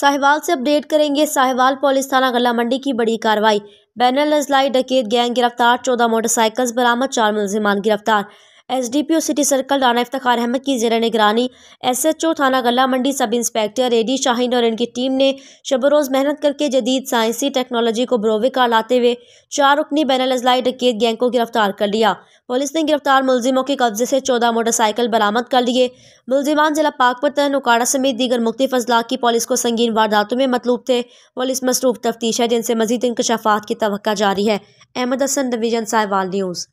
साहिवाल से अपडेट करेंगे साहिवाल पुलिस थाना गला मंडी की बड़ी कार्रवाई बैनर लजलाई डकेत गैंग गिरफ्तार चौदह मोटरसाइकिल्स बरामद चार मुलजिमान गिरफ्तार S D P O city circle Rana Iftar Ahmad की जेर निगरानी एस एच ओ थाना गला मंडी सब इंस्पेक्टर एडी शाहीन और इनकी टीम ने शबरोज़ मेहनत करके जदीद साइंसी टेक्नोलॉजी को का लाते हुए चार रुकनी बैन अजलाई डकेत गैंग को गिरफ्तार कर लिया पुलिस ने गिरफ्तार मुलजिमों के कब्जे से चौदह मोटरसाइकिल बरामद कर लिए मुलजिमान जिला पाकपतन उकाड़ा समेत दीगर मुख्तिक अजला की पुलिस को संगीन वारदातों में मतलूब थे पुलिस मसरूफ तफ्तीश है जिनसे मजीद इंकशाफात की तो जारी है अहमद हसन डिवीजन साहिवाल न्यूज़